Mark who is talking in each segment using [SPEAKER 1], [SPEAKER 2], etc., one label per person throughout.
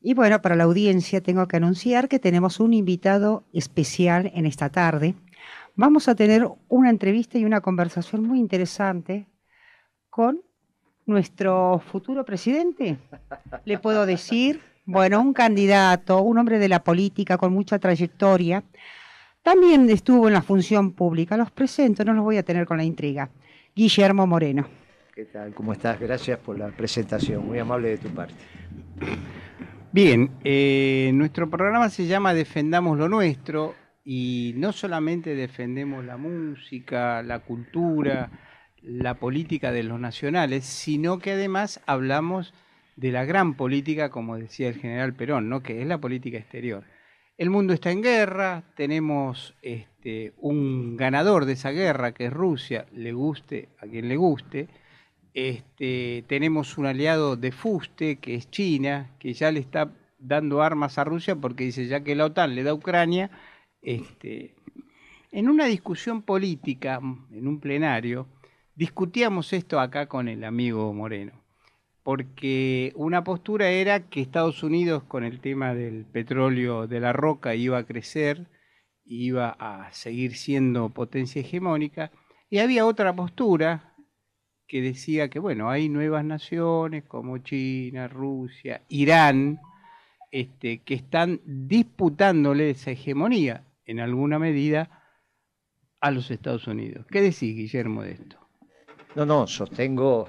[SPEAKER 1] Y bueno, para la audiencia tengo que anunciar que tenemos un invitado especial en esta tarde. Vamos a tener una entrevista y una conversación muy interesante con nuestro futuro presidente. Le puedo decir, bueno, un candidato, un hombre de la política con mucha trayectoria. También estuvo en la función pública. Los presento, no los voy a tener con la intriga. Guillermo
[SPEAKER 2] Moreno. ¿Qué tal? ¿Cómo estás? Gracias por la presentación. Muy amable de tu parte.
[SPEAKER 1] Bien, eh, nuestro programa se llama Defendamos lo Nuestro y no solamente defendemos la música, la cultura, la política de los nacionales, sino que además hablamos de la gran política, como decía el general Perón, que es la política exterior. El mundo está en guerra, tenemos este, un ganador de esa guerra que es Rusia, le guste a quien le guste, este, tenemos un aliado de fuste, que es China, que ya le está dando armas a Rusia porque dice, ya que la OTAN le da a Ucrania, este, en una discusión política, en un plenario, discutíamos esto acá con el amigo Moreno, porque una postura era que Estados Unidos con el tema del petróleo de la roca iba a crecer, iba a seguir siendo potencia hegemónica, y había otra postura que decía que, bueno, hay nuevas naciones como China, Rusia, Irán, este, que están disputándole esa hegemonía en alguna
[SPEAKER 2] medida a los Estados Unidos. ¿Qué decís, Guillermo, de esto? No, no, sostengo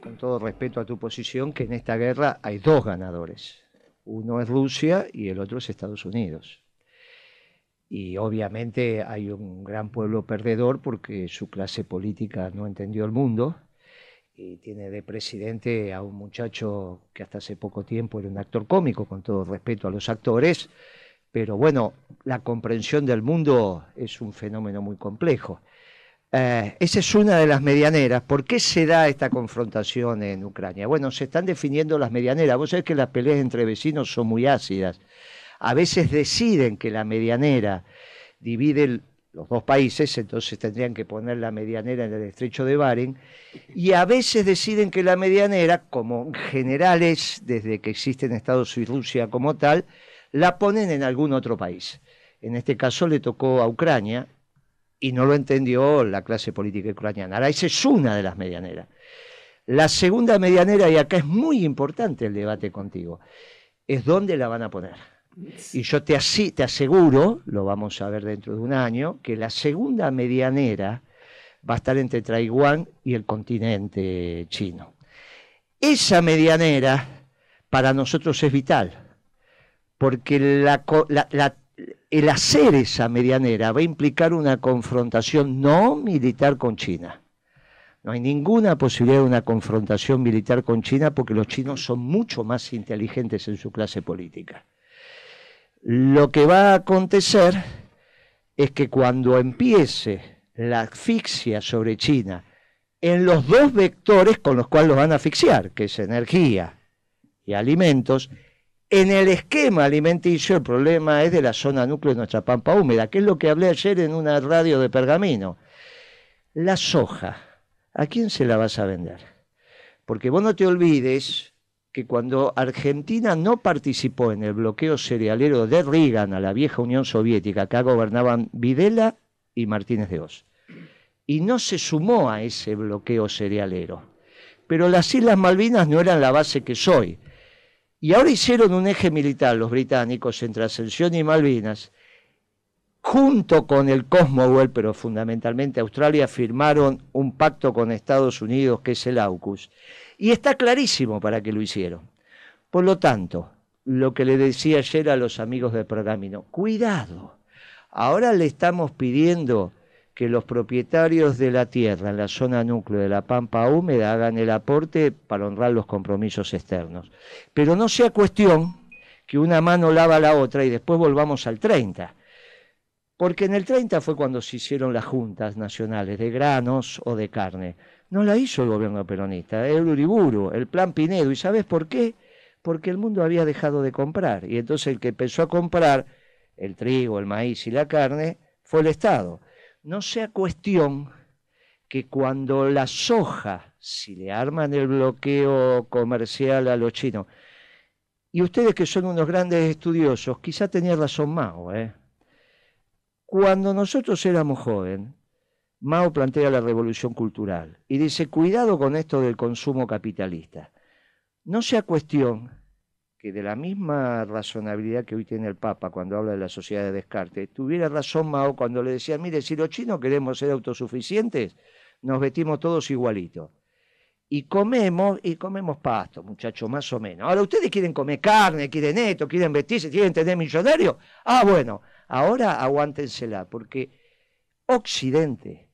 [SPEAKER 2] con todo respeto a tu posición que en esta guerra hay dos ganadores. Uno es Rusia y el otro es Estados Unidos y obviamente hay un gran pueblo perdedor porque su clase política no entendió el mundo y tiene de presidente a un muchacho que hasta hace poco tiempo era un actor cómico, con todo respeto a los actores, pero bueno, la comprensión del mundo es un fenómeno muy complejo. Eh, esa es una de las medianeras. ¿Por qué se da esta confrontación en Ucrania? Bueno, se están definiendo las medianeras. Vos sabés que las peleas entre vecinos son muy ácidas a veces deciden que la medianera divide los dos países, entonces tendrían que poner la medianera en el estrecho de Bering, y a veces deciden que la medianera, como generales, desde que existen Estados Unidos y Rusia como tal, la ponen en algún otro país. En este caso le tocó a Ucrania y no lo entendió la clase política ucraniana. Ahora, esa es una de las medianeras. La segunda medianera, y acá es muy importante el debate contigo, es dónde la van a poner. Y yo te, aseguro, lo vamos a ver dentro de un año, que la segunda medianera va a estar entre Taiwán y el continente chino. Esa medianera para nosotros es vital, porque el hacer esa medianera va a implicar una confrontación no militar con China. No hay ninguna posibilidad de una confrontación militar con China porque los chinos son mucho más inteligentes en su clase política. Lo que va a acontecer es que cuando empiece la asfixia sobre China, en los dos vectores con los cuales los van a asfixiar, que es energía y alimentos, en el esquema alimenticio el problema es de la zona núcleo de nuestra pampa húmeda, que es lo que hablé ayer en una radio de pergamino. La soja, ¿a quién se la vas a vender? Porque vos no te olvides que cuando Argentina no participó en el bloqueo cerealero de Reagan a la vieja Unión Soviética, acá gobernaban Videla y Martínez de Oz, y no se sumó a ese bloqueo cerealero. Pero las Islas Malvinas no eran la base que soy. Y ahora hicieron un eje militar los británicos entre Ascensión y Malvinas, junto con el Commonwealth, pero fundamentalmente Australia, firmaron un pacto con Estados Unidos que es el AUKUS y está clarísimo para qué lo hicieron. Por lo tanto, lo que le decía ayer a los amigos del programa, cuidado, ahora le estamos pidiendo que los propietarios de la tierra en la zona núcleo de la Pampa Húmeda hagan el aporte para honrar los compromisos externos. Pero no sea cuestión que una mano lava la otra y después volvamos al 30. Porque en el 30 fue cuando se hicieron las juntas nacionales de granos o de carne. No la hizo el gobierno peronista, el Uriburu, el plan Pinedo. ¿Y sabes por qué? Porque el mundo había dejado de comprar. Y entonces el que empezó a comprar el trigo, el maíz y la carne fue el Estado. No sea cuestión que cuando la soja, si le arman el bloqueo comercial a los chinos, y ustedes que son unos grandes estudiosos, quizá tenían razón Mao, ¿eh? Cuando nosotros éramos jóvenes, Mao plantea la revolución cultural y dice, cuidado con esto del consumo capitalista. No sea cuestión que de la misma razonabilidad que hoy tiene el Papa cuando habla de la sociedad de descarte, tuviera razón Mao cuando le decía, mire, si los chinos queremos ser autosuficientes, nos vestimos todos igualitos. Y comemos, y comemos pasto, muchachos, más o menos. Ahora ustedes quieren comer carne, quieren esto, quieren vestirse, quieren tener millonarios. Ah, bueno, ahora aguántensela, porque Occidente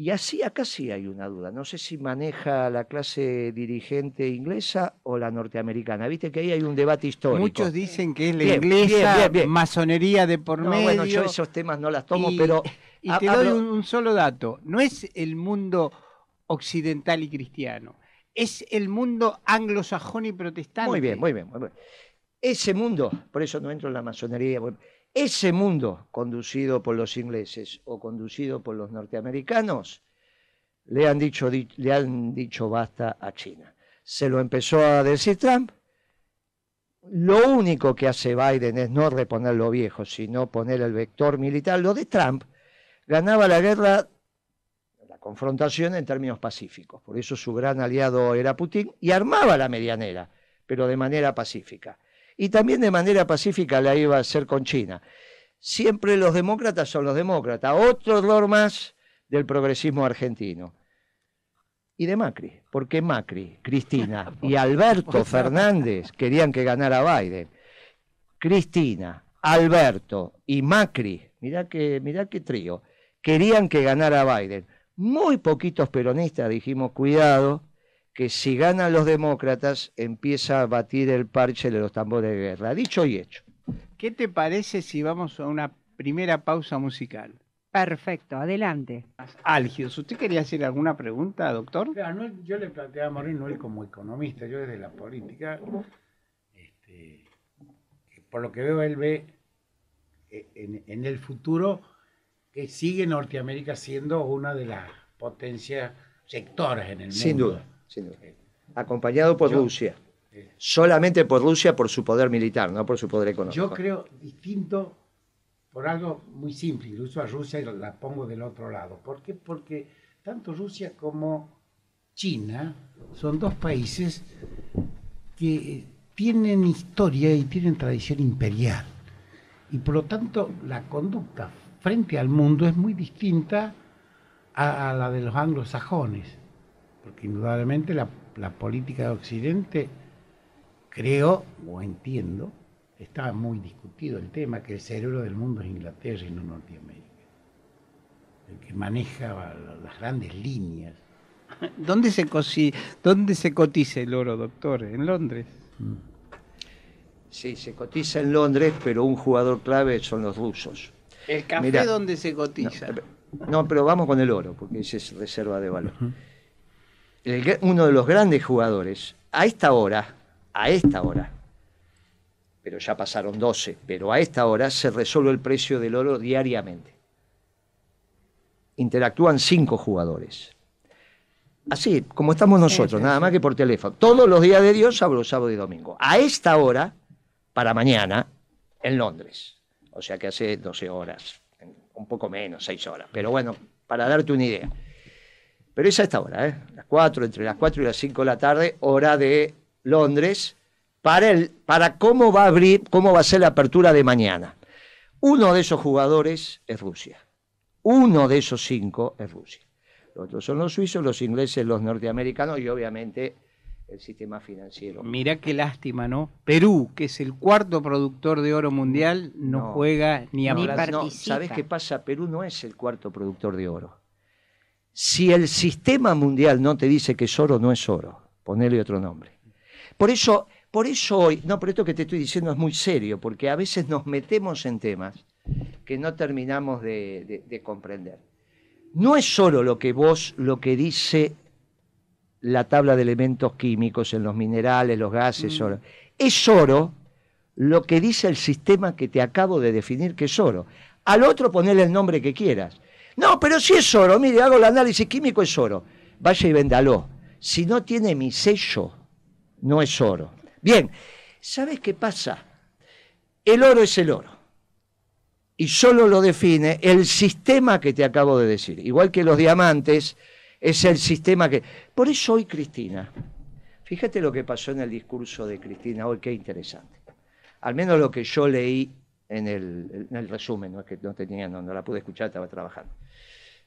[SPEAKER 2] y así acá sí hay una duda. No sé si maneja la clase dirigente inglesa o la norteamericana. Viste que ahí hay un debate histórico. Muchos dicen que es la iglesia,
[SPEAKER 1] masonería de por no, Bueno, yo esos temas
[SPEAKER 2] no las tomo, pero. Y te doy un,
[SPEAKER 1] solo dato. No es el mundo occidental y cristiano. Es el mundo anglosajón y protestante. Muy bien, muy
[SPEAKER 2] bien. Muy bien. Ese mundo, por eso no entro en la masonería ese mundo conducido por los ingleses o conducido por los norteamericanos le han dicho, le han dicho basta a China. Se lo empezó a decir Trump. Lo único que hace Biden es no reponer lo viejo, sino poner el vector militar. Lo de Trump ganaba la guerra, la confrontación en términos pacíficos. Por eso su gran aliado era Putin y armaba la medianera, pero de manera pacífica y también de manera pacífica la iba a hacer con China. Siempre los demócratas son los demócratas, otro error más del progresismo argentino. Y de Macri, porque Macri, Cristina y Alberto Fernández querían que ganara Biden. Cristina, Alberto y Macri, mirá que, mirá qué trío, querían que ganara Biden. Muy poquitos peronistas dijimos, cuidado, que si ganan los demócratas empieza a batir el parche de los tambores de guerra. Dicho y hecho.
[SPEAKER 1] ¿Qué te parece si vamos a una primera pausa musical? Perfecto, adelante. Álgidos, ¿usted quería hacer alguna pregunta, doctor?
[SPEAKER 3] yo le planteaba a no él como economista, yo desde la política, este, por lo que veo él ve eh, en, en el futuro que sigue Norteamérica siendo una de las potencias sectores en
[SPEAKER 2] el mundo. Sin duda. Acompañado por Rusia. Solamente por Rusia por su poder militar, no por su poder económico. Yo creo
[SPEAKER 3] distinto por algo muy simple, incluso a Rusia la pongo del otro lado. ¿Por qué? Porque tanto Rusia como China son dos países que tienen historia y tienen tradición imperial. Y por lo tanto la conducta frente al mundo es muy distinta a la de los anglosajones porque indudablemente la, política de Occidente, creo o entiendo, estaba muy discutido el tema, que el cerebro del mundo es Inglaterra y no Norteamérica,
[SPEAKER 1] el que maneja las grandes líneas. ¿Dónde se, cotiza el oro, doctor? ¿En Londres?
[SPEAKER 2] Mm. Sí, se cotiza en Londres, pero un jugador clave son los rusos. ¿El café dónde se cotiza? No, pero vamos con el oro, porque ese es reserva de valor uno de los grandes jugadores, a esta hora, a esta hora, pero ya pasaron 12, pero a esta hora se resuelve el precio del oro diariamente. Interactúan cinco jugadores. Así, como estamos nosotros, nada más que por teléfono. Todos los días de Dios, sábado, sábado y domingo. A esta hora, para mañana, en Londres. O sea que hace 12 horas, un poco menos, 6 horas. Pero bueno, para darte una idea. Pero es a esta hora, ¿eh? las cuatro, entre las 4 y las 5 de la tarde, hora de Londres, para, el, para cómo va a abrir, cómo va a ser la apertura de mañana. Uno de esos jugadores es Rusia. Uno de esos cinco es Rusia. Los otros son los suizos, los ingleses, los norteamericanos y obviamente el sistema financiero. Mirá qué lástima, ¿no? Perú,
[SPEAKER 1] que es el cuarto productor de oro mundial, no, juega ni a no, ¿Sabes qué pasa?
[SPEAKER 2] Perú no es el cuarto productor de oro si el sistema mundial no te dice que es oro, no es oro. Ponele otro nombre. Por eso, por eso hoy, no, pero esto que te estoy diciendo es muy serio, porque a veces nos metemos en temas que no terminamos de, comprender. No es oro lo que vos, lo que dice la tabla de elementos químicos en los minerales, los gases, mm. oro. Es oro lo que dice el sistema que te acabo de definir que es oro. Al otro ponerle el nombre que quieras. No, pero si es oro, mire, hago el análisis químico, es oro. Vaya y véndalo. Si no tiene mi sello, no es oro. Bien, ¿sabes qué pasa? El oro es el oro. Y solo lo define el sistema que te acabo de decir. Igual que los diamantes, es el sistema que... Por eso hoy Cristina, fíjate lo que pasó en el discurso de Cristina hoy, qué interesante. Al menos lo que yo leí en el, resumen, no es que no tenía, no, no la pude escuchar, estaba trabajando.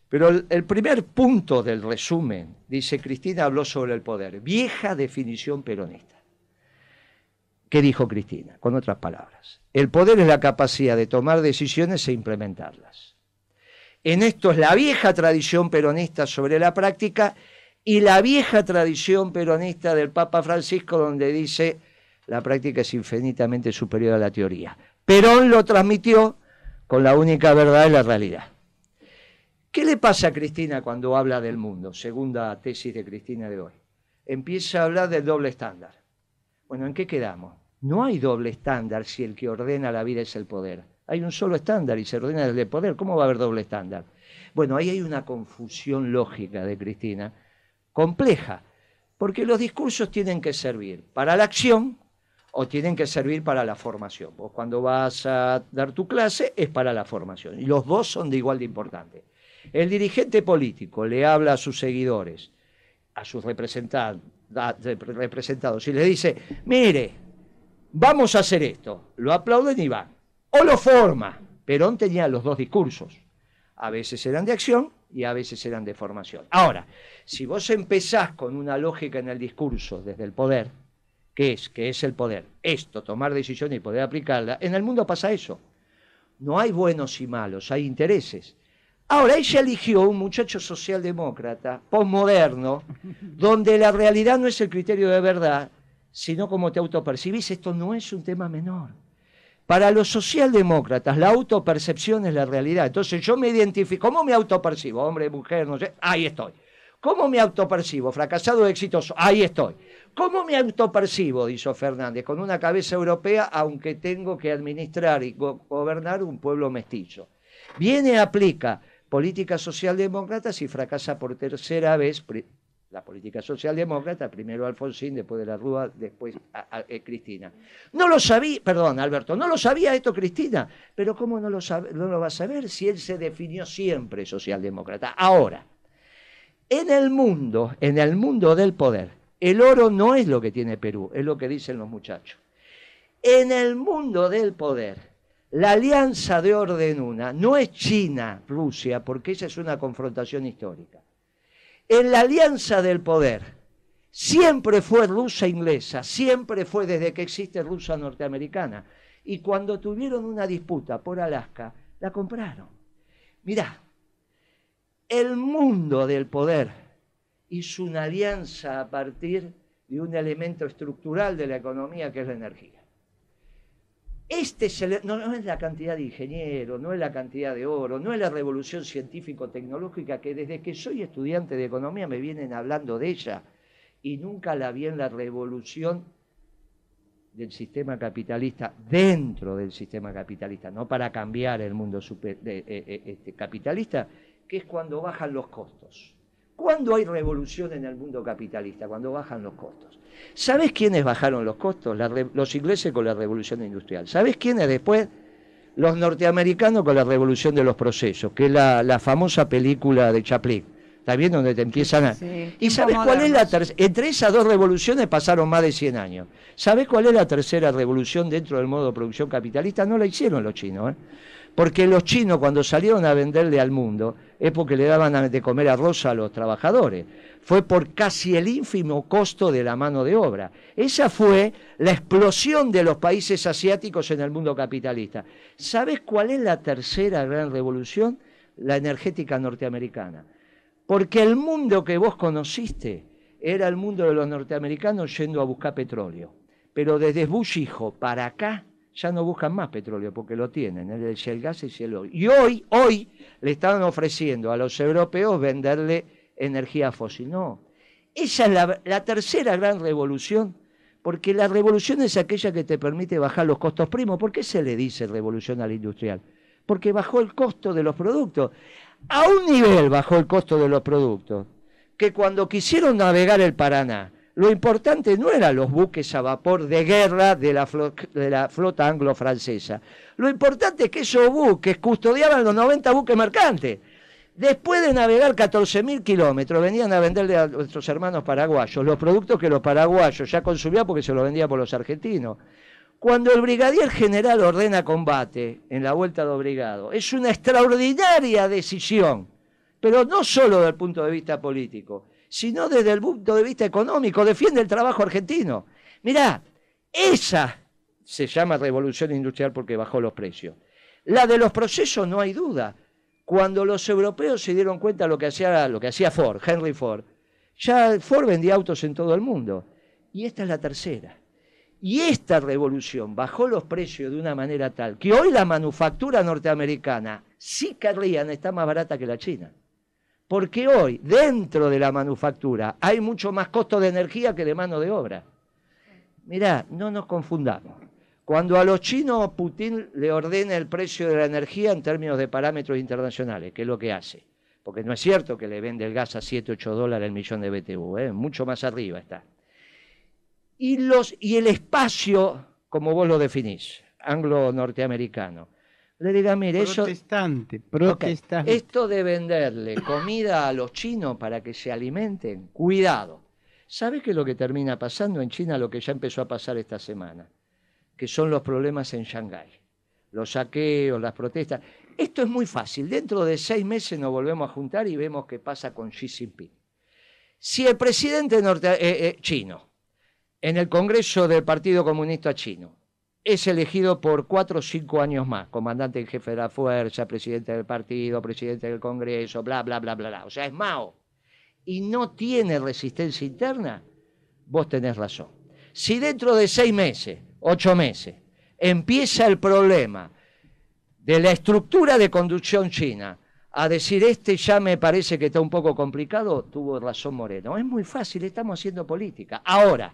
[SPEAKER 2] Pero el, el primer punto del resumen, dice Cristina, habló sobre el poder, vieja definición peronista. ¿Qué dijo Cristina? Con otras palabras, el poder es la capacidad de tomar decisiones e implementarlas. En esto es la vieja tradición peronista sobre la práctica y la vieja tradición peronista del Papa Francisco donde dice la práctica es infinitamente superior a la teoría. Perón lo transmitió con la única verdad de la realidad. ¿Qué le pasa a Cristina cuando habla del mundo? Segunda tesis de Cristina de hoy. Empieza a hablar del doble estándar. Bueno, ¿en qué quedamos? No hay doble estándar si el que ordena la vida es el poder. Hay un solo estándar y se ordena desde el poder. ¿Cómo va a haber doble estándar? Bueno, ahí hay una confusión lógica de Cristina, compleja, porque los discursos tienen que servir para la acción o tienen que servir para la formación. cuando vas a dar tu clase es para la formación. Y los dos son de igual de importante. El dirigente político le habla a sus seguidores, a sus representados, y le dice, mire, vamos a hacer esto. Lo aplauden y van. O lo forma. Perón tenía los dos discursos. A veces eran de acción y a veces eran de formación. Ahora, si vos empezás con una lógica en el discurso desde el poder, ¿Qué es, que es el poder. Esto, tomar decisiones y poder aplicarla. En el mundo pasa eso. No hay buenos y malos, hay intereses. Ahora, ella eligió un muchacho socialdemócrata, posmoderno, donde la realidad no es el criterio de verdad, sino cómo te autopercibís. Esto no es un tema menor. Para los socialdemócratas, la autopercepción es la realidad. Entonces, yo me identifico. ¿Cómo me autopercibo? Hombre, mujer, no sé. Ahí estoy. ¿Cómo me autopercibo? ¿Fracasado exitoso? Ahí estoy. ¿Cómo me autopercibo? Dijo Fernández, con una cabeza europea, aunque tengo que administrar y gobernar un pueblo mestizo. Viene, aplica políticas socialdemócratas y fracasa por tercera vez la política socialdemócrata, primero Alfonsín, después de la Rúa, después eh, Cristina. No lo sabía, perdón, Alberto, no lo sabía esto Cristina, pero ¿cómo no lo, no lo va a saber si él se definió siempre socialdemócrata? Ahora, en el mundo, en el mundo del poder, el oro no es lo que tiene Perú, es lo que dicen los muchachos. En el mundo del poder, la alianza de orden una no es China, Rusia, porque esa es una confrontación histórica. En la alianza del poder, siempre fue rusa inglesa, siempre fue desde que existe rusa norteamericana. Y cuando tuvieron una disputa por Alaska, la compraron. Mirá, el mundo del poder hizo una alianza a partir de un elemento estructural de la economía que es la energía. Este no, es la cantidad de ingenieros, no es la cantidad de oro, no es la revolución científico-tecnológica que desde que soy estudiante de economía me vienen hablando de ella y nunca la vi en la revolución del sistema capitalista, dentro del sistema capitalista, no para cambiar el mundo eh, eh, este, capitalista, que es cuando bajan los costos. ¿Cuándo hay revolución en el mundo capitalista? Cuando bajan los costos. ¿Sabes quiénes bajaron los costos? los ingleses con la revolución industrial. ¿Sabes quiénes después? Los norteamericanos con la revolución de los procesos, que es la, famosa película de Chaplin. ¿Está bien? Donde te empiezan a... ¿Y sabes cuál es la tercera? Entre esas dos revoluciones pasaron más de 100 años. ¿Sabes cuál es la tercera revolución dentro del modo de producción capitalista? No la hicieron los chinos. ¿eh? Porque los chinos cuando salieron a venderle al mundo es porque le daban de comer arroz a los trabajadores. Fue por casi el ínfimo costo de la mano de obra. Esa fue la explosión de los países asiáticos en el mundo capitalista. ¿Sabes cuál es la tercera gran revolución? La energética norteamericana. Porque el mundo que vos conociste era el mundo de los norteamericanos yendo a buscar petróleo. Pero desde Bush hijo para acá, ya no buscan más petróleo porque lo tienen, el gas y el oil. Y hoy, hoy le están ofreciendo a los europeos venderle energía fósil. No, esa es la, tercera gran revolución, porque la revolución es aquella que te permite bajar los costos primos. ¿Por qué se le dice revolución al industrial? Porque bajó el costo de los productos. A un nivel bajó el costo de los productos, que cuando quisieron navegar el Paraná, lo importante no eran los buques a vapor de guerra de la, flota, flota anglo-francesa. Lo importante es que esos buques custodiaban los 90 buques mercantes. Después de navegar 14.000 kilómetros, venían a venderle a nuestros hermanos paraguayos los productos que los paraguayos ya consumían porque se los vendían por los argentinos. Cuando el brigadier general ordena combate en la vuelta de brigado, es una extraordinaria decisión, pero no solo desde el punto de vista político, sino desde el punto de vista económico, defiende el trabajo argentino. Mirá, esa se llama revolución industrial porque bajó los precios. La de los procesos no hay duda. Cuando los europeos se dieron cuenta de lo que hacía, lo que hacía Ford, Henry Ford, ya Ford vendía autos en todo el mundo. Y esta es la tercera. Y esta revolución bajó los precios de una manera tal que hoy la manufactura norteamericana, si querrían, está más barata que la china. Porque hoy, dentro de la manufactura, hay mucho más costo de energía que de mano de obra. Mirá, no nos confundamos. Cuando a los chinos Putin le ordena el precio de la energía en términos de parámetros internacionales, que es lo que hace. Porque no es cierto que le vende el gas a 7, 8 dólares el millón de BTU, ¿eh? mucho más arriba está. Y, y el espacio, como vos lo definís, anglo-norteamericano, le diga, ah, mire, protestante, protestante. Esto de venderle comida a los chinos para que se alimenten, cuidado. ¿Sabe qué es lo que termina pasando en China, lo que ya empezó a pasar esta semana? Que son los problemas en Shanghái, los saqueos, las protestas. Esto es muy fácil. Dentro de seis meses nos volvemos a juntar y vemos qué pasa con Xi Jinping. Si el presidente eh, eh, chino, en el Congreso del Partido Comunista Chino, es elegido por cuatro o cinco años más, comandante en jefe de la fuerza, presidente del partido, presidente del Congreso, bla, bla, bla, bla, bla. O sea, es Mao. Y no tiene resistencia interna, vos tenés razón. Si dentro de seis meses, ocho meses, empieza el problema de la estructura de conducción china a decir este ya me parece que está un poco complicado, tuvo razón Moreno. Es muy fácil, estamos haciendo política. Ahora,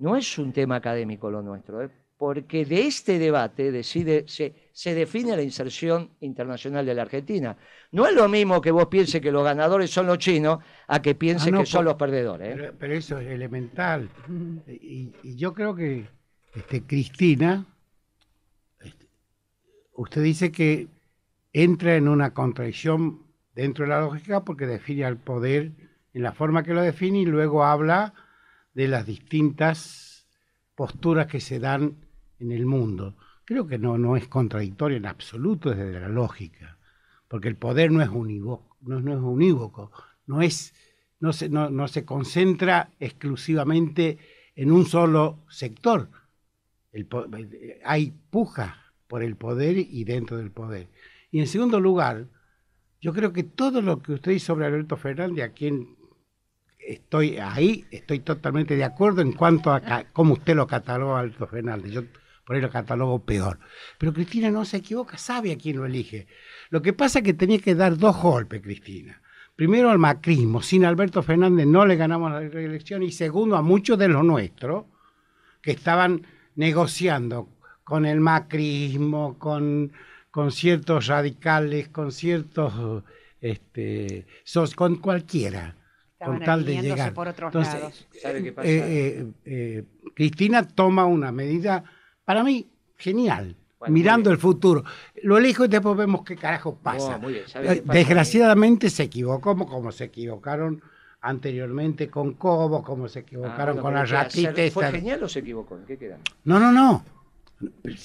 [SPEAKER 2] no es un tema académico lo nuestro, ¿eh? porque de este debate decide, se, define la inserción internacional de la Argentina. No es lo mismo que vos pienses que los ganadores son los chinos a que pienses ah, que son los perdedores.
[SPEAKER 3] ¿eh? Pero, eso es elemental. Y, yo creo que este, Cristina, este, usted dice que entra en una contradicción dentro de la lógica porque define al poder en la forma que lo define y luego habla de las distintas posturas que se dan en el mundo. Creo que no, no es contradictorio en absoluto desde la lógica, porque el poder no es unívoco, no, es unívoco, no, es, no, se, no, no se concentra exclusivamente en un solo sector. hay puja por el poder y dentro del poder. Y en segundo lugar, yo creo que todo lo que usted dice sobre Alberto Fernández, a quien estoy ahí, estoy totalmente de acuerdo en cuanto a cómo usted lo cataloga Alberto Fernández. Yo por el catálogo peor. Pero Cristina no se equivoca, sabe a quién lo elige. Lo que pasa es que tenía que dar dos golpes, Cristina. Primero al macrismo, sin Alberto Fernández no le ganamos la reelección, y segundo a muchos de los nuestros que estaban negociando con el macrismo, con, con ciertos radicales, con ciertos, este, sos, con cualquiera,
[SPEAKER 1] con tal de llegar. Por
[SPEAKER 3] Entonces, eh, eh, eh, Cristina toma una medida para mí, genial. mirando el futuro. Lo elijo y después vemos qué carajo oh, pasa. Desgraciadamente se equivocó como, se equivocaron anteriormente con Cobo, como se equivocaron ah, con la ratita. ¿Fue
[SPEAKER 2] genial o se equivocó? qué
[SPEAKER 3] No, no, no.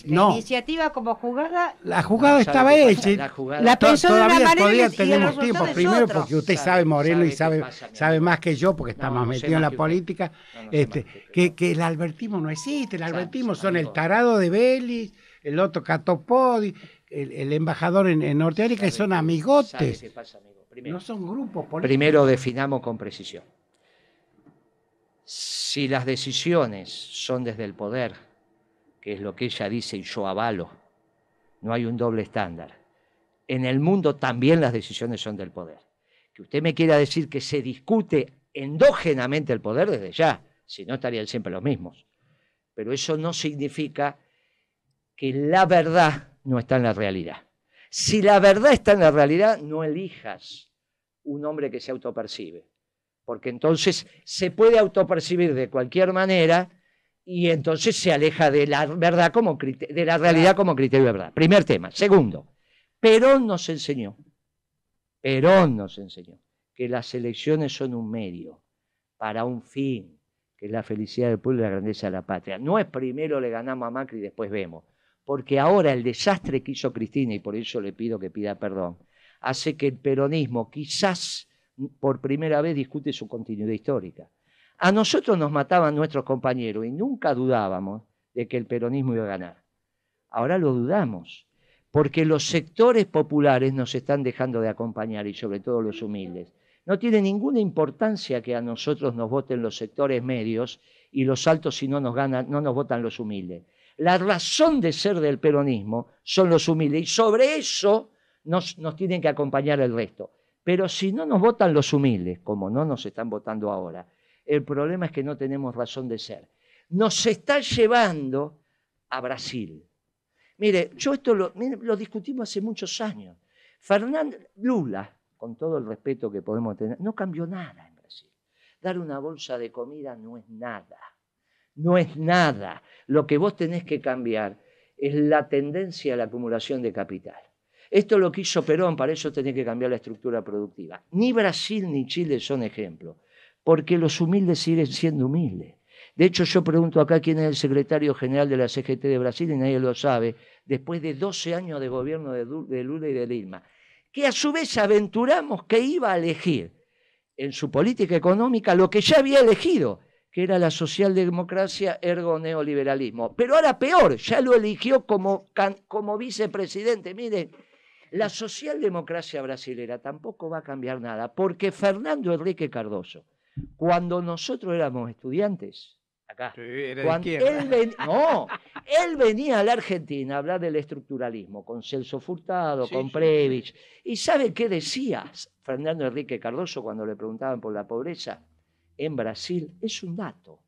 [SPEAKER 3] No. La
[SPEAKER 1] iniciativa como jugada.
[SPEAKER 3] La jugada estaba hecha.
[SPEAKER 2] La, la todavía,
[SPEAKER 3] tenemos tiempo. Primero, porque usted sabe, Moreno y sabe, sabe más que yo, porque estamos metidos en la política, este, que este, que, el albertismo no existe. El albertismo son el tarado de Vélez el otro Catopodi, el, embajador en, Norteamérica, y son amigotes.
[SPEAKER 2] no son grupos políticos. Primero definamos con precisión. Si las decisiones son desde el poder que es lo que ella dice y yo avalo. No hay un doble estándar. En el mundo también las decisiones son del poder. Que usted me quiera decir que se discute endógenamente el poder desde ya, si no estarían siempre los mismos. Pero eso no significa que la verdad no está en la realidad. Si la verdad está en la realidad, no elijas un hombre que se autopercibe, porque entonces se puede autopercibir de cualquier manera y entonces se aleja de la verdad como de la realidad como criterio de verdad. Primer tema. Segundo, Perón nos enseñó, Perón nos enseñó que las elecciones son un medio para un fin, que es la felicidad del pueblo y la grandeza de la patria. No es primero le ganamos a Macri y después vemos, porque ahora el desastre que hizo Cristina, y por eso le pido que pida perdón, hace que el peronismo quizás por primera vez discute su continuidad histórica a nosotros nos mataban nuestros compañeros y nunca dudábamos de que el peronismo iba a ganar. Ahora lo dudamos, porque los sectores populares nos están dejando de acompañar y sobre todo los humildes. No tiene ninguna importancia que a nosotros nos voten los sectores medios y los altos si no nos ganan, no nos votan los humildes. La razón de ser del peronismo son los humildes y sobre eso nos, nos tienen que acompañar el resto. Pero si no nos votan los humildes, como no nos están votando ahora, el problema es que no tenemos razón de ser. Nos está llevando a Brasil. Mire, yo esto lo, discutimos hace muchos años. Fernando Lula, con todo el respeto que podemos tener, no cambió nada en Brasil. Dar una bolsa de comida no es nada. No es nada. Lo que vos tenés que cambiar es la tendencia a la acumulación de capital. Esto lo que hizo Perón, para eso tenés que cambiar la estructura productiva. Ni Brasil ni Chile son ejemplos porque los humildes siguen siendo humildes. De hecho, yo pregunto acá quién es el secretario general de la CGT de Brasil y nadie lo sabe, después de 12 años de gobierno de Lula y de Lima, que a su vez aventuramos que iba a elegir en su política económica lo que ya había elegido, que era la socialdemocracia ergo neoliberalismo. Pero ahora peor, ya lo eligió como, como vicepresidente. Miren, la socialdemocracia brasilera tampoco va a cambiar nada, porque Fernando Enrique Cardoso, cuando nosotros éramos estudiantes,
[SPEAKER 1] acá, él,
[SPEAKER 2] venía a la Argentina a hablar del estructuralismo con Celso Furtado, con Previch. ¿Y sabe qué decía Fernando Enrique Cardoso cuando le preguntaban por la pobreza? En Brasil, es un dato.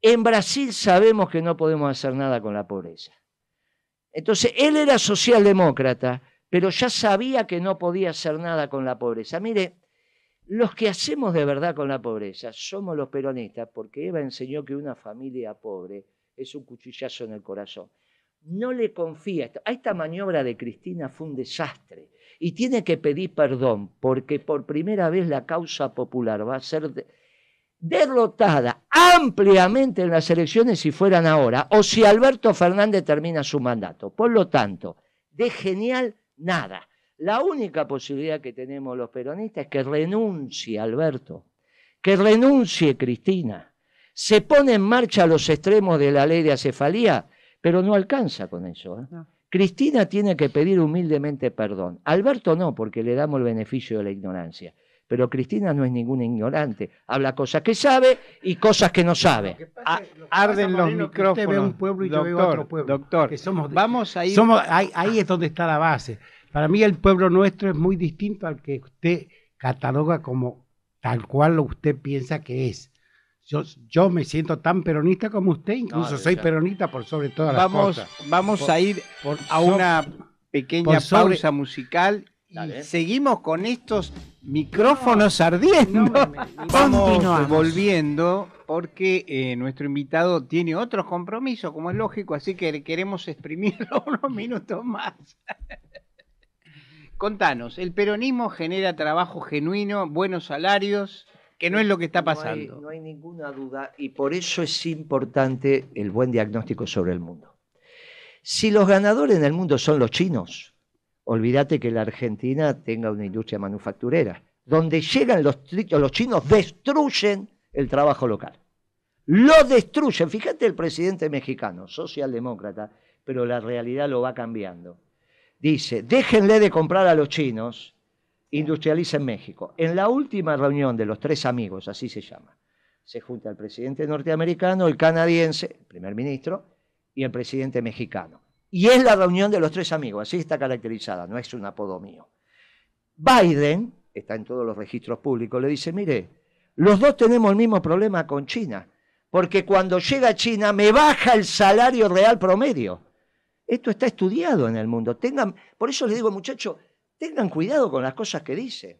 [SPEAKER 2] En Brasil sabemos que no podemos hacer nada con la pobreza. Entonces, él era socialdemócrata, pero ya sabía que no podía hacer nada con la pobreza. Mire, los que hacemos de verdad con la pobreza somos los peronistas, porque Eva enseñó que una familia pobre es un cuchillazo en el corazón. No le confía. A esta maniobra de Cristina fue un desastre y tiene que pedir perdón, porque por primera vez la causa popular va a ser derrotada ampliamente en las elecciones si fueran ahora, o si Alberto Fernández termina su mandato. Por lo tanto, de genial nada. La única posibilidad que tenemos los peronistas es que renuncie Alberto, que renuncie Cristina. Se pone en marcha los extremos de la ley de acefalía, pero no alcanza con eso. ¿eh? Cristina tiene que pedir humildemente perdón. Alberto no, porque le damos el beneficio de la ignorancia. Pero Cristina no es ninguna ignorante. Habla cosas que sabe y cosas que no sabe.
[SPEAKER 1] Ah, arden los micrófonos. Usted ve un pueblo y doctor, yo otro pueblo. Doctor, vamos ahí
[SPEAKER 3] es donde está la base. Para mí el pueblo nuestro es muy distinto al que usted cataloga como tal cual usted piensa que es. Yo, yo me siento tan peronista como usted, incluso soy peronista por sobre todas vamos, las cosas. Vamos a ir por, a una
[SPEAKER 1] pequeña pausa musical y seguimos con estos micrófonos ardiendo. volviendo porque eh, nuestro invitado tiene otros compromisos, como es lógico, así que queremos exprimirlo unos minutos más. Contanos, ¿el peronismo genera trabajo genuino, buenos salarios? Que no es lo que está pasando.
[SPEAKER 2] No hay, ninguna duda y por eso es importante el buen diagnóstico sobre el mundo. Si los ganadores en el mundo son los chinos, olvídate que la Argentina tenga una industria manufacturera. Donde llegan los chinos destruyen el trabajo local. Lo destruyen. Fíjate el presidente mexicano, socialdemócrata, pero la realidad lo va cambiando dice, déjenle de comprar a los chinos, industrialicen México. En la última reunión de los tres amigos, así se llama, se junta el presidente norteamericano, el canadiense, el primer ministro, y el presidente mexicano. Y es la reunión de los tres amigos, así está caracterizada, no es un apodo mío. Biden, está en todos los registros públicos, le dice, mire, los dos tenemos el mismo problema con China, porque cuando llega China me baja el salario real promedio. Esto está estudiado en el mundo. Tengan, por eso les digo, muchachos, tengan cuidado con las cosas que dicen.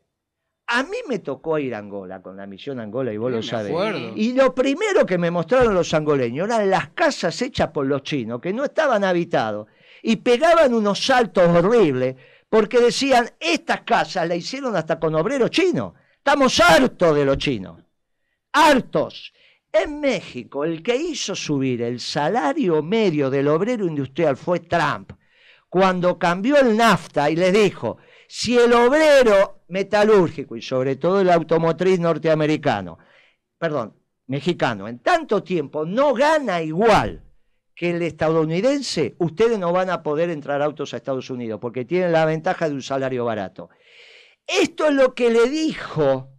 [SPEAKER 2] A mí me tocó ir a Angola con la misión Angola y vos lo sabés. Y lo primero que me mostraron los angoleños eran las casas hechas por los chinos que no estaban habitados y pegaban unos saltos horribles porque decían, estas casas las hicieron hasta con obreros chinos. Estamos hartos de los chinos. Hartos. En México, el que hizo subir el salario medio del obrero industrial fue Trump, cuando cambió el NAFTA y le dijo, si el obrero metalúrgico y sobre todo el automotriz norteamericano, perdón, mexicano, en tanto tiempo no gana igual que el estadounidense, ustedes no van a poder entrar autos a Estados Unidos porque tienen la ventaja de un salario barato. Esto es lo que le dijo,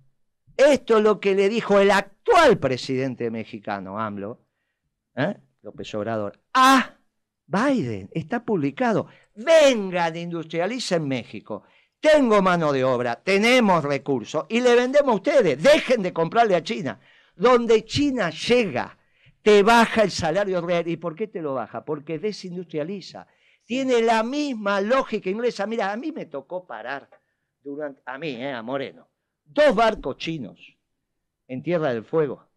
[SPEAKER 2] esto es lo que le dijo el actor ¿Cuál presidente mexicano, AMLO, ¿eh? López Obrador, Ah, Biden. Está publicado. Vengan, industrialicen México. Tengo mano de obra, tenemos recursos y le vendemos a ustedes. Dejen de comprarle a China. Donde China llega, te baja el salario real. ¿Y por qué te lo baja? Porque desindustrializa. Tiene la misma lógica inglesa. Mira, a mí me tocó parar durante, a mí, eh, a Moreno, dos barcos chinos en Tierra del Fuego.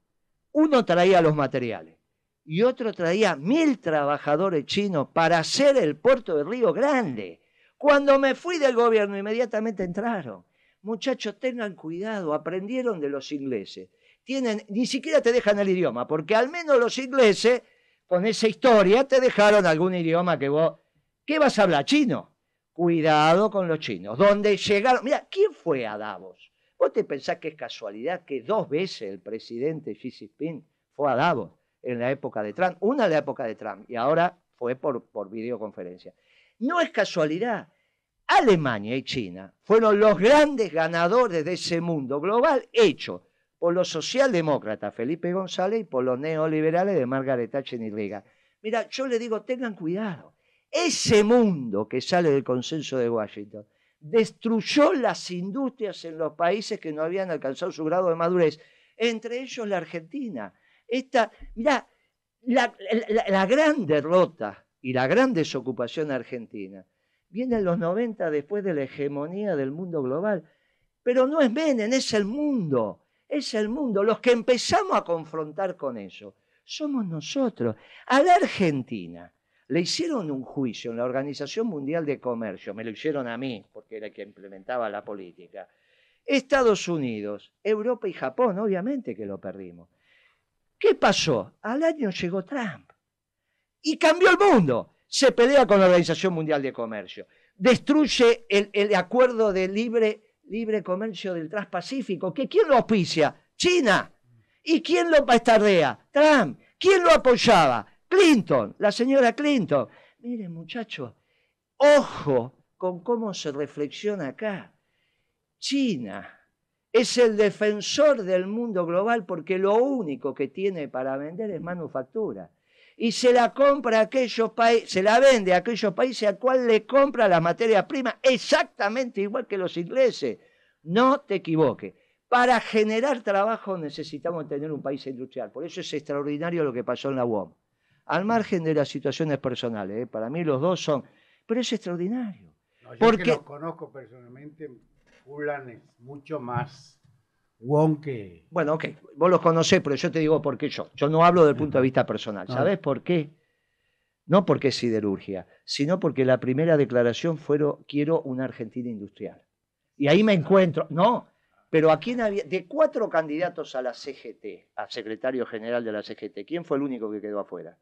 [SPEAKER 2] Uno traía los materiales y otro traía mil trabajadores chinos para hacer el puerto de Río Grande. Cuando me fui del gobierno inmediatamente entraron. Muchachos, tengan cuidado, aprendieron de los ingleses. Tienen, ni siquiera te dejan el idioma, porque al menos los ingleses, con esa historia, te dejaron algún idioma que vos... ¿Qué vas a hablar? Chino. Cuidado con los chinos. Donde llegaron... Mira, ¿quién fue a Davos? ¿Vos te pensás que es casualidad que dos veces el presidente Xi Jinping fue a Davos en la época de Trump? Una en la época de Trump y ahora fue por, videoconferencia. No es casualidad. Alemania y China fueron los grandes ganadores de ese mundo global hecho por los socialdemócratas Felipe González y por los neoliberales de Margaret Thatcher y Riga. Mira, yo le digo, tengan cuidado. Ese mundo que sale del consenso de Washington destruyó las industrias en los países que no habían alcanzado su grado de madurez, entre ellos la Argentina. Esta, mirá, la, gran derrota y la gran desocupación argentina viene en los 90 después de la hegemonía del mundo global. Pero no es Menem, es el mundo, es el mundo. Los que empezamos a confrontar con eso somos nosotros. A la Argentina le hicieron un juicio en la Organización Mundial de Comercio, me lo hicieron a mí, porque era el que implementaba la política. Estados Unidos, Europa y Japón, obviamente que lo perdimos. ¿Qué pasó? Al año llegó Trump y cambió el mundo. Se pelea con la Organización Mundial de Comercio, destruye el, acuerdo de libre, libre comercio del Transpacífico, que ¿quién lo auspicia? China. ¿Y quién lo bastardea? Trump. ¿Quién lo apoyaba? Clinton, la señora Clinton. Miren muchachos, ojo con cómo se reflexiona acá. China es el defensor del mundo global porque lo único que tiene para vender es manufactura. Y se la compra a aquellos países, se la vende a aquellos países a cual le compra las materia prima exactamente igual que los ingleses. No te equivoques. Para generar trabajo necesitamos tener un país industrial. Por eso es extraordinario lo que pasó en la UOM al margen de las situaciones personales. ¿eh? Para mí los dos son, pero es extraordinario.
[SPEAKER 3] yo que los conozco personalmente, Ulan es mucho más
[SPEAKER 2] Wong que... Bueno, ok, vos los conocés, pero yo te digo por qué yo. Yo no hablo del punto de vista personal. ¿Sabés por qué? No porque es siderurgia, sino porque la primera declaración fue quiero una Argentina industrial. Y ahí me encuentro, no, pero ¿a quién había? De cuatro candidatos a la CGT, a secretario general de la CGT, ¿quién fue el único que quedó afuera?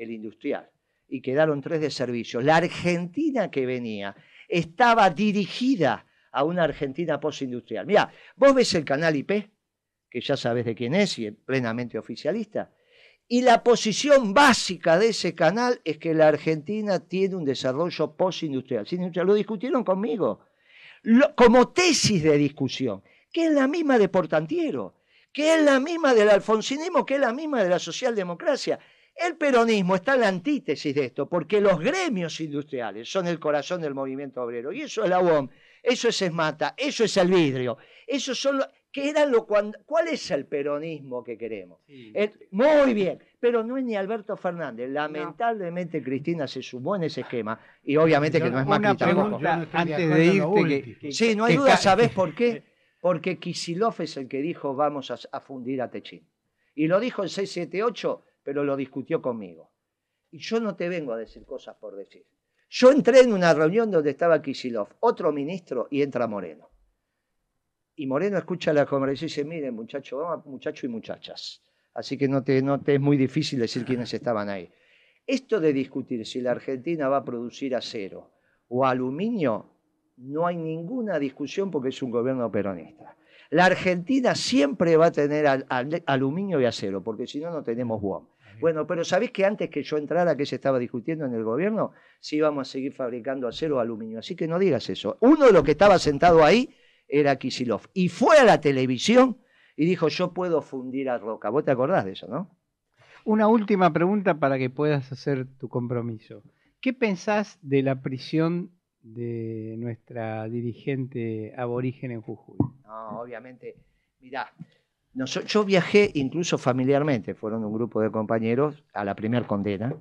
[SPEAKER 2] el industrial, y quedaron tres de servicio. La Argentina que venía estaba dirigida a una Argentina postindustrial. Mira, vos ves el canal IP, que ya sabes de quién es y es plenamente oficialista, y la posición básica de ese canal es que la Argentina tiene un desarrollo postindustrial. Lo discutieron conmigo como tesis de discusión, que es la misma de Portantiero, que es la misma del alfonsinismo, que es la misma de la socialdemocracia. El peronismo está en la antítesis de esto, porque los gremios industriales son el corazón del movimiento obrero. Y eso es la UOM, eso es ESMATA, eso es el vidrio, eso son lo ¿Cuál es el peronismo que queremos? muy bien, pero no es ni Alberto Fernández. Lamentablemente Cristina se sumó en ese esquema y obviamente que no es más pregunta, antes de irte. sí, no hay duda, ¿sabés por qué? Eh. Porque Kisilov es el que dijo vamos a, fundir a Techín. Y lo dijo en 678 pero lo discutió conmigo. Y yo no te vengo a decir cosas por decir. Yo entré en una reunión donde estaba Kisilov, otro ministro, y entra Moreno. Y Moreno escucha la conversación y dice, miren muchachos, muchachos y muchachas. Así que no te, es muy difícil decir quiénes estaban ahí. Esto de discutir si la Argentina va a producir acero o aluminio, no hay ninguna discusión porque es un gobierno peronista. La Argentina siempre va a tener aluminio y acero, porque si no, no tenemos bomba. Bueno, pero ¿sabés que antes que yo entrara, que se estaba discutiendo en el gobierno? Si íbamos a seguir fabricando acero o aluminio. Así que no digas eso. Uno de los que estaba sentado ahí era Kisilov. Y fue a la televisión y dijo, yo puedo fundir a roca. ¿Vos te acordás de eso, no?
[SPEAKER 1] Una última pregunta para que puedas hacer tu compromiso. ¿Qué pensás de la prisión de nuestra dirigente
[SPEAKER 2] aborigen en Jujuy? No, obviamente, mirá, yo, viajé incluso familiarmente, fueron un grupo de compañeros a la primera condena,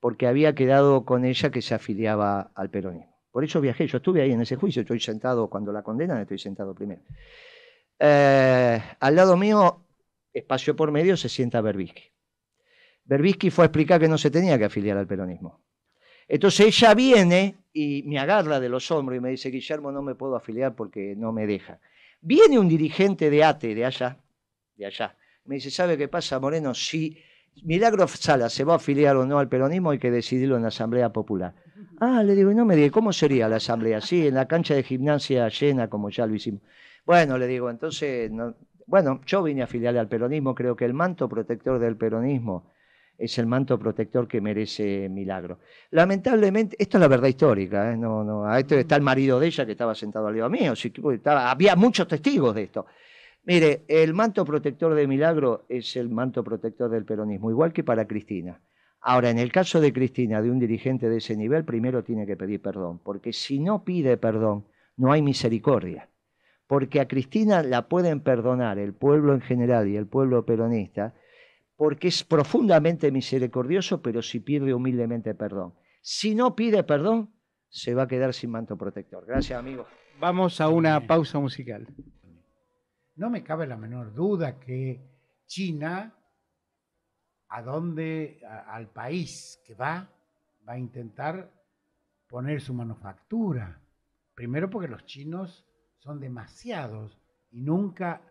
[SPEAKER 2] porque había quedado con ella que se afiliaba al peronismo. Por eso viajé, yo estuve ahí en ese juicio, estoy sentado cuando la condenan, estoy sentado primero. Eh, al lado mío, espacio por medio, se sienta Berbisky. Berbisky fue a explicar que no se tenía que afiliar al peronismo. Entonces ella viene y me agarra de los hombros y me dice, Guillermo, no me puedo afiliar porque no me deja. Viene un dirigente de ATE de allá, allá. Me dice, ¿sabe qué pasa, Moreno? Si Milagro Sala se va a afiliar o no al peronismo, hay que decidirlo en la Asamblea Popular. Ah, le digo, no me dice ¿cómo sería la Asamblea? Sí, en la cancha de gimnasia llena, como ya lo hicimos. Bueno, le digo, entonces, bueno, yo vine a afiliarle al peronismo, creo que el manto protector del peronismo es el manto protector que merece Milagro. Lamentablemente, esto es la verdad histórica, ¿eh? no, no, a esto está el marido de ella que estaba sentado al lado mío, pues, había muchos testigos de esto. Mire, el manto protector de Milagro es el manto protector del peronismo, igual que para Cristina. Ahora, en el caso de Cristina, de un dirigente de ese nivel, primero tiene que pedir perdón, porque si no pide perdón, no hay misericordia. Porque a Cristina la pueden perdonar el pueblo en general y el pueblo peronista, porque es profundamente misericordioso, pero si pide humildemente perdón. Si no pide perdón, se va a quedar sin manto protector. Gracias, amigo. Vamos a una pausa musical.
[SPEAKER 3] No me cabe la menor duda que China, a al país que va, va a intentar poner su manufactura. Primero porque los chinos son demasiados y nunca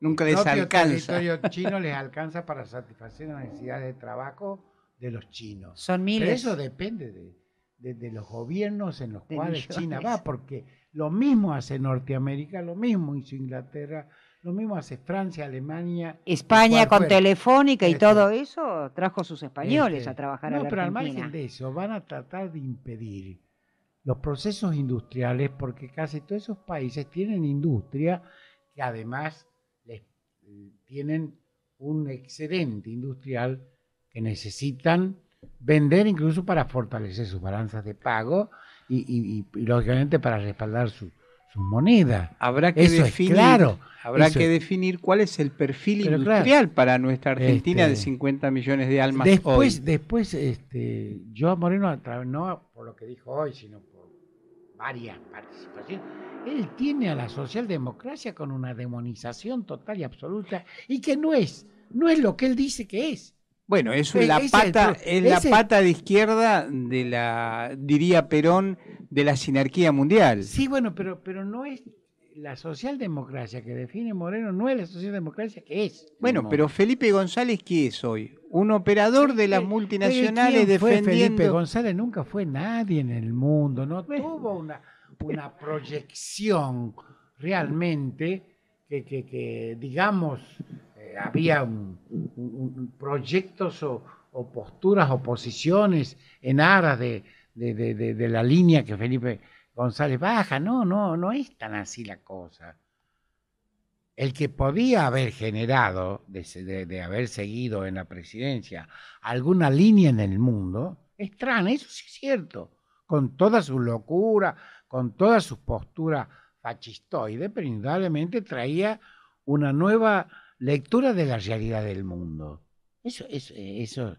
[SPEAKER 3] nunca les alcanza. El territorio chino les alcanza para satisfacer las necesidades de trabajo de los chinos. Son miles. Pero eso depende de, los gobiernos en los cuales China va, porque lo mismo hace Norteamérica, lo mismo hizo Inglaterra, lo mismo hace Francia, Alemania. España con Telefónica y todo este.
[SPEAKER 1] eso trajo sus españoles este. a trabajar no, No, pero al margen
[SPEAKER 3] de eso, van a tratar de impedir los procesos industriales porque casi todos esos países tienen industria que además tienen un excedente industrial que necesitan vender incluso para fortalecer sus balanzas de pago y, lógicamente para respaldar su, moneda.
[SPEAKER 1] Habrá que Eso definir, claro. Habrá que definir cuál es el perfil industrial para nuestra Argentina de 50 este, millones de almas. Después,
[SPEAKER 3] después, este, yo Moreno, no por lo que dijo hoy, sino por varias participaciones, él tiene a la socialdemocracia con una demonización total y absoluta y que no es, no es lo que él dice que es.
[SPEAKER 1] Bueno, es la pata, la pata de izquierda de la, diría Perón, de la sinarquía mundial. Sí,
[SPEAKER 3] bueno, pero, pero no es la socialdemocracia que define Moreno, no es la socialdemocracia que es. Bueno, pero
[SPEAKER 1] Felipe González, ¿qué es hoy? Un operador de las multinacionales defendiendo. Felipe González nunca fue nadie en el mundo, no
[SPEAKER 3] tuvo una,
[SPEAKER 1] proyección
[SPEAKER 3] realmente que digamos, había proyectos o, posturas o posiciones en aras de, la línea que Felipe González baja. No, no, no es tan así la cosa. El que podía haber generado, de, haber seguido en la presidencia, alguna línea en el mundo, es Trana, eso sí es cierto, con toda su locura, con toda su postura fascistoide, pero indudablemente traía una nueva lectura de la realidad del mundo. Eso, eh, eso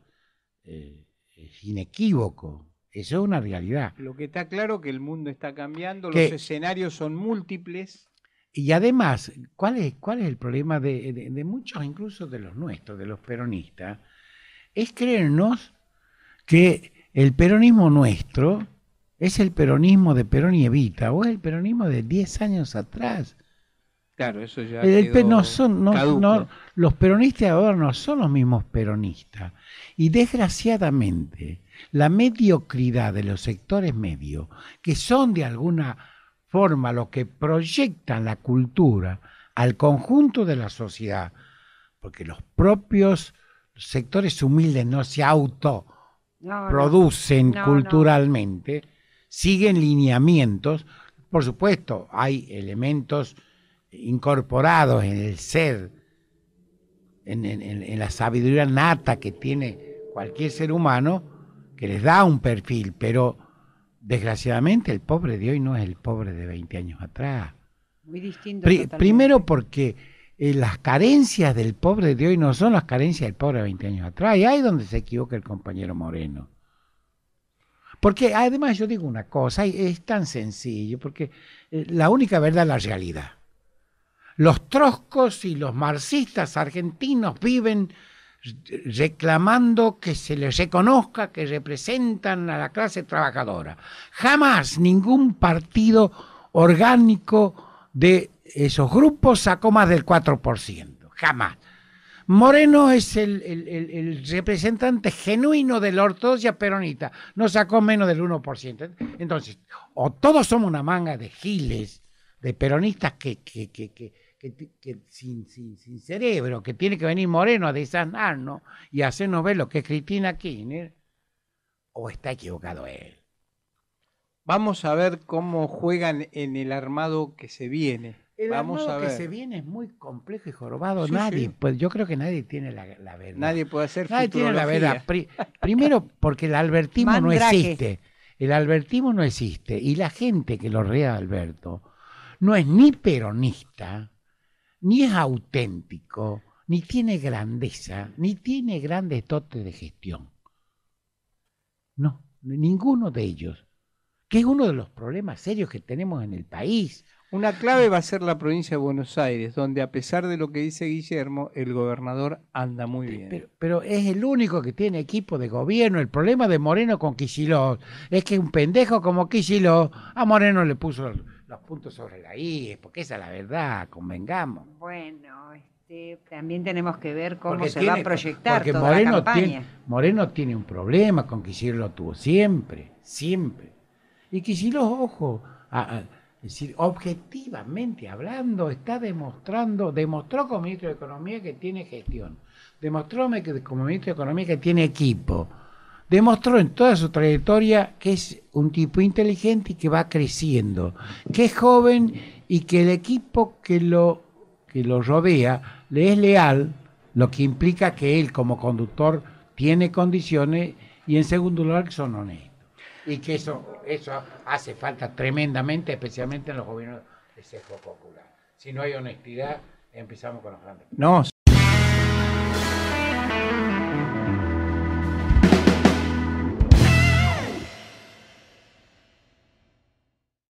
[SPEAKER 3] eh, es inequívoco. Eso es una realidad.
[SPEAKER 1] Lo que está claro es que el mundo está cambiando, los escenarios son múltiples.
[SPEAKER 3] Y además, ¿cuál es, cuál es el problema de, muchos, incluso de los nuestros, de los peronistas? Es creernos que el peronismo nuestro es el peronismo de Perón y Evita, o es el peronismo de 10 años atrás.
[SPEAKER 1] Claro, eso ya. El,
[SPEAKER 3] no los peronistas ahora no son los mismos peronistas. Y desgraciadamente, la mediocridad de los sectores medios, que son de alguna forma los que proyectan la cultura al conjunto de la sociedad, porque los propios sectores humildes no se auto
[SPEAKER 1] producen culturalmente,
[SPEAKER 3] siguen lineamientos. Por supuesto, hay elementos incorporados en el ser, en, la sabiduría nata que tiene cualquier ser humano, que les da un perfil, pero desgraciadamente el pobre de hoy no es el pobre de 20 años atrás. Muy distinto. primero porque eh, las carencias del pobre de hoy no son las carencias del pobre de 20 años atrás, y ahí es donde se equivoca el compañero Moreno. Porque además yo digo una cosa, es tan sencillo, porque eh, la única verdad es la realidad. Los troscos y los marxistas argentinos viven reclamando que se les reconozca que representan a la clase trabajadora. Jamás ningún partido orgánico de esos grupos sacó más del 4%, jamás. Moreno es el, representante genuino de la ortodoxia peronista, no sacó menos del 1%. Entonces, o todos somos una manga de giles, de peronistas que, que que, sin, sin, cerebro, que tiene que venir Moreno a desanarnos y hacernos ver lo que es Cristina Kirchner, o está equivocado él. Vamos
[SPEAKER 1] a ver cómo juegan en el armado que se viene. El Vamos armado a
[SPEAKER 3] ver. que se viene es muy complejo y jorobado. nadie, pues yo creo que nadie tiene la, verdad. Nadie puede hacer Nadie tiene la verdad. primero, porque el albertismo no existe. El albertismo no existe. Y la gente que lo rea Alberto no es ni peronista, ni es auténtico, ni tiene grandeza, ni tiene grandes dotes de gestión. No, ninguno
[SPEAKER 1] de ellos. Que es uno de los problemas serios que tenemos en el país. Una clave va a ser la provincia de Buenos Aires, donde a pesar de lo que dice Guillermo, el gobernador anda muy bien.
[SPEAKER 3] Pero, es el único que tiene equipo de gobierno. El problema de Moreno con Kicillof es que un pendejo como Quisiló a Moreno le puso los puntos sobre la I, porque esa es la verdad, convengamos. Bueno, este, también tenemos que ver cómo se va a proyectar porque toda Moreno la campaña. Tiene, Moreno tiene un problema con Kicillof lo tuvo siempre, siempre. Y Kicillof, ojo, es decir, objetivamente hablando, está demostrando, demostró como ministro de Economía que tiene gestión, demostró como ministro de Economía que tiene equipo demostró en toda su trayectoria que es un tipo inteligente y que va creciendo, que es joven y que el equipo que lo, que lo rodea le es leal, lo que implica que él como conductor tiene condiciones y en segundo lugar que son honestos. Y que eso, eso hace falta tremendamente, especialmente en los gobiernos de sesgo popular. Si no hay honestidad, empezamos con los grandes.
[SPEAKER 1] No.